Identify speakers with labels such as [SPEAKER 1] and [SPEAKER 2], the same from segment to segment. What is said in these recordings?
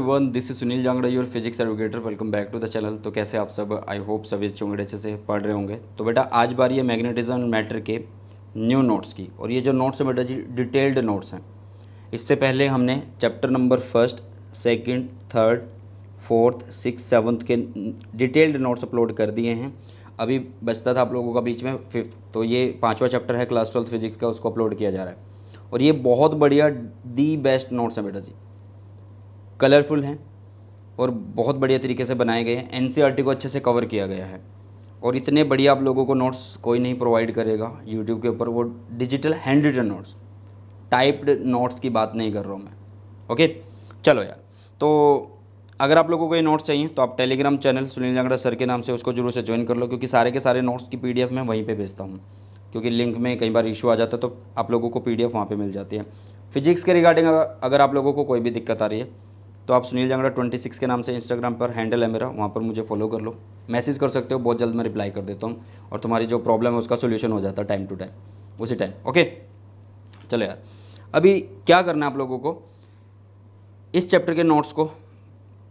[SPEAKER 1] one this is Sunil Jangra your physics advocator welcome back to the channel तो कैसे आप सब आई होप सभी अच्छे होंगे अच्छे से पढ़ रहे होंगे तो बेटा आज बारी है मैग्नेटिज्म मैटर के न्यू नोट्स की और ये जो नोट्स हैं बेटा जी डिटेल्ड नोट्स हैं इससे पहले हमने chapter number first second third fourth six seventh के डिटेल्ड नोट्स अपलोड कर दिए हैं अभी बचता था आप लोगों का बीच में फिफ्थ तो ये पाँचवा चैप्टर है क्लास ट्वेल्थ फिजिक्स का उसको अपलोड किया जा रहा है और ये बहुत बढ़िया दी बेस्ट नोट्स हैं बेटा जी कलरफुल हैं और बहुत बढ़िया तरीके से बनाए गए हैं एन e को अच्छे से कवर किया गया है और इतने बढ़िया आप लोगों को नोट्स कोई नहीं प्रोवाइड करेगा यूट्यूब के ऊपर वो digital hand written notes typed notes की बात नहीं कर रहा हूँ मैं ओके चलो यार तो अगर आप लोगों को ये नोट्स चाहिए तो आप Telegram channel Sunil Jangra sir के नाम से उसको जरूर से ज्वाइन कर लो क्योंकि सारे के सारे नोट्स की पी मैं वहीं पर भेजता हूँ क्योंकि लिंक में कई बार इशू आ जाता है तो आप लोगों को पी वहाँ पे मिल जाती है फिजिक्स के रिगार्डिंग अगर आप लोगों को कोई भी दिक्कत आ रही है तो आप सुनील जांगड़ा ट्वेंटी सिक्स के नाम से इंस्टाग्राम पर हैंडल है मेरा वहाँ पर मुझे फॉलो कर लो मैसेज कर सकते हो बहुत जल्द मैं रिप्लाई कर देता हूँ और तुम्हारी जो प्रॉब्लम है उसका सोल्यूशन हो जाता है टाइम टू टाइम उसी टाइम ओके चलो यार अभी क्या करना है आप लोगों को इस चैप्टर के नोट्स को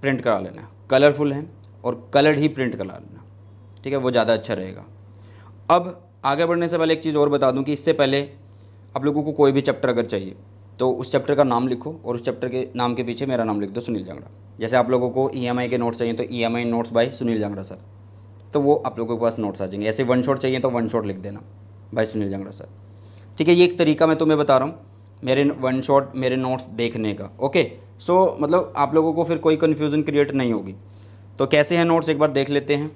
[SPEAKER 1] प्रिंट करा लेना कलरफुल हैं और कलर्ड ही प्रिंट करा लेना ठीक है वो ज़्यादा अच्छा रहेगा अब आगे बढ़ने से पहले एक चीज़ और बता दूं कि इससे पहले आप लोगों को कोई भी चैप्टर अगर चाहिए तो उस चैप्टर का नाम लिखो और उस चैप्टर के नाम के पीछे मेरा नाम लिख दो सुनील जांगड़ा जैसे आप लोगों को ई e के नोट्स चाहिए तो e notes by Sunil Jangra sir तो वो आप लोगों के पास नोट्स आ जाएंगे ऐसे वन शॉट चाहिए तो वन शॉट लिख देना बाय सुनील जांगड़ा सर ठीक है ये एक तरीका मैं तुम्हें बता रहा हूँ मेरे वन शॉट मेरे नोट्स देखने का ओके सो so, मतलब आप लोगों को फिर कोई कन्फ्यूज़न क्रिएट नहीं होगी तो कैसे हैं नोट्स एक बार देख लेते हैं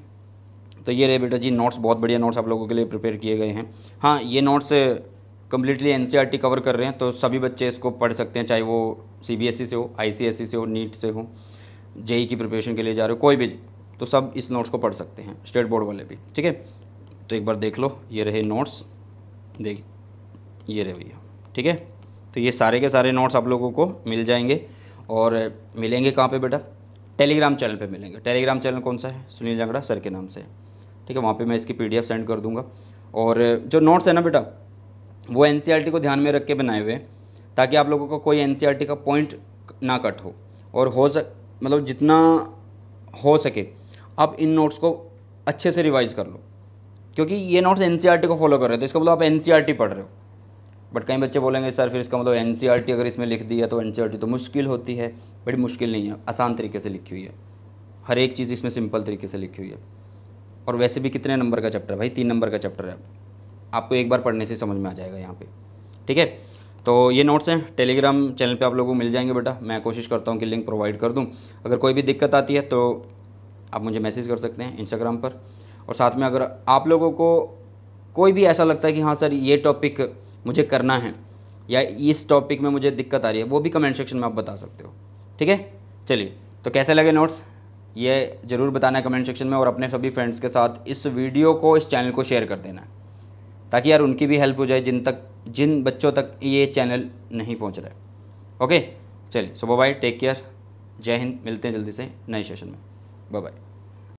[SPEAKER 1] तो ये रहे बेटा जी नोट्स बहुत बढ़िया नोट्स आप लोगों के लिए प्रिपेयर किए गए हैं हाँ ये नोट्स कम्प्लीटली एन कवर कर रहे हैं तो सभी बच्चे इसको पढ़ सकते हैं चाहे वो सी e से हो आई e से हो नीट से हो जेई e की प्रिपरेशन के लिए जा रहे हो कोई भी तो सब इस नोट्स को पढ़ सकते हैं स्टेट बोर्ड वाले भी ठीक है तो एक बार देख लो ये रहे नोट्स देख ये रहे भैया ठीक है तो ये सारे के सारे नोट्स आप लोगों को मिल जाएंगे और मिलेंगे कहाँ पर बेटा टेलीग्राम चैनल पर मिलेंगे टेलीग्राम चैनल कौन सा है सुनील जांगड़ा सर के नाम से ठीक है वहाँ पर मैं इसकी पी सेंड कर दूँगा और जो नोट्स है ना बेटा वो एन e को ध्यान में रख के बनाए हुए ताकि आप लोगों को कोई एन e का पॉइंट ना कट हो और हो सक मतलब जितना हो सके आप इन नोट्स को अच्छे से रिवाइज कर लो क्योंकि ये नोट्स एन e को फॉलो कर रहे थे इसका मतलब आप एन पढ़ रहे हो बट कई बच्चे बोलेंगे सर फिर इसका मतलब एन अगर इसमें लिख दिया तो एन तो मुश्किल होती है बड़ी मुश्किल नहीं है आसान तरीके से लिखी हुई है हर एक चीज़ इसमें सिंपल तरीके से लिखी हुई है और वैसे भी कितने नंबर का चैप्टर भाई तीन नंबर का चैप्टर है आपको एक बार पढ़ने से समझ में आ जाएगा यहाँ पे ठीक है तो ये नोट्स हैं टेलीग्राम चैनल पे आप लोगों को मिल जाएंगे बेटा मैं कोशिश करता हूँ कि लिंक प्रोवाइड कर दूँ अगर कोई भी दिक्कत आती है तो आप मुझे मैसेज कर सकते हैं इंस्टाग्राम पर और साथ में अगर आप लोगों को कोई भी ऐसा लगता है कि हाँ सर ये टॉपिक मुझे करना है या इस टॉपिक में मुझे दिक्कत आ रही है वो भी कमेंट सेक्शन में आप बता सकते हो ठीक है चलिए तो कैसे लगे नोट्स ये ज़रूर बताना है कमेंट सेक्शन में और अपने सभी फ्रेंड्स के साथ इस वीडियो को इस चैनल को शेयर कर देना है ताकि यार उनकी भी हेल्प हो जाए जिन तक जिन बच्चों तक ये चैनल नहीं पहुँच रहा है ओके चलिए सो बाय टेक केयर जय हिंद मिलते हैं जल्दी से नए सेशन में बाय बाय